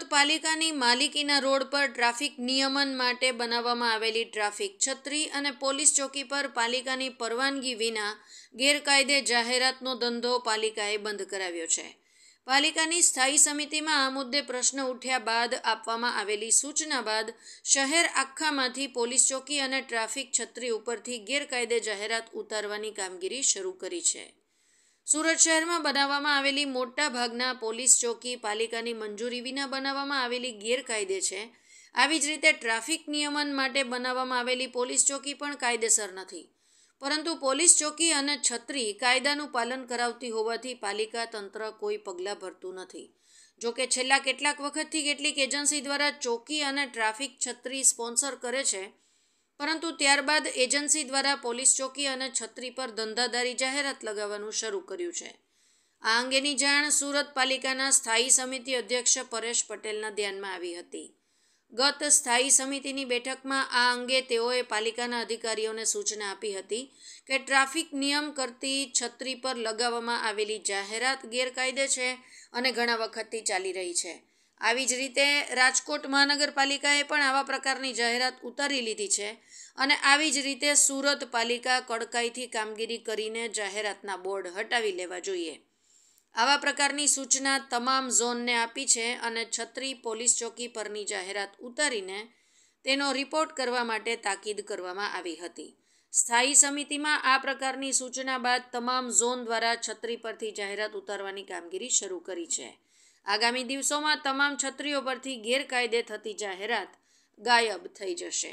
સુરત પાલિકાની માલિકીના રોડ પર ટ્રાફિક નિયમન માટે બનાવવામાં આવેલી ટ્રાફિક છત્રી અને પોલીસ ચોકી પર પાલિકાની પરવાનગી વિના ગેરકાયદે જાહેરાતનો ધંધો પાલિકાએ બંધ કરાવ્યો છે પાલિકાની સ્થાયી સમિતિમાં આ મુદ્દે પ્રશ્ન ઉઠ્યા બાદ આપવામાં આવેલી સૂચના બાદ શહેર આખામાંથી પોલીસ ચોકી અને ટ્રાફિક છત્રી ઉપરથી ગેરકાયદે જાહેરાત ઉતારવાની કામગીરી શરૂ કરી છે સુરત શહેરમાં બનાવવામાં આવેલી મોટા ભાગના પોલીસ ચોકી પાલિકાની મંજૂરી વિના બનાવવામાં આવેલી ગેરકાયદે છે આવી જ રીતે ટ્રાફિક નિયમન માટે બનાવવામાં આવેલી પોલીસ ચોકી પણ કાયદેસર નથી પરંતુ પોલીસ ચોકી અને છત્રી કાયદાનું પાલન કરાવતી હોવાથી પાલિકા તંત્ર કોઈ પગલાં ભરતું નથી જોકે છેલ્લા કેટલાક વખતથી કેટલીક એજન્સી દ્વારા ચોકી અને ટ્રાફિક છત્રી સ્પોન્સર કરે છે પરંતુ ત્યારબાદ એજન્સી દ્વારા પોલીસ ચોકી અને છત્રી પર ધંધાદારી જાહેરાત લગાવવાનું શરૂ કર્યું છે આ અંગેની જાણ સુરત પાલિકાના સ્થાયી સમિતિ અધ્યક્ષ પરેશ પટેલના ધ્યાનમાં આવી હતી ગત સ્થાયી સમિતિની બેઠકમાં આ અંગે તેઓએ પાલિકાના અધિકારીઓને સૂચના આપી હતી કે ટ્રાફિક નિયમ કરતી છત્રી પર લગાવવામાં આવેલી જાહેરાત ગેરકાયદે છે અને ઘણા વખતથી ચાલી રહી છે આવી જ રીતે રાજકોટ મહાનગરપાલિકાએ પણ આવા પ્રકારની જાહેરાત ઉતારી લીધી છે અને આવી જ રીતે સુરત પાલિકા કડકાઈથી કામગીરી કરીને જાહેરાતના બોર્ડ હટાવી લેવા જોઈએ આવા પ્રકારની સૂચના તમામ ઝોનને આપી છે અને છત્રી પોલીસ ચોકી પરની જાહેરાત ઉતારીને તેનો રિપોર્ટ કરવા માટે તાકીદ કરવામાં આવી હતી સ્થાયી સમિતિમાં આ પ્રકારની સૂચના બાદ તમામ ઝોન દ્વારા છત્રી પરથી જાહેરાત ઉતારવાની કામગીરી શરૂ કરી છે આગામી દિવસોમાં તમામ છત્રીઓ પરથી ગેરકાયદે થતી જાહેરાત ગાયબ થઈ જશે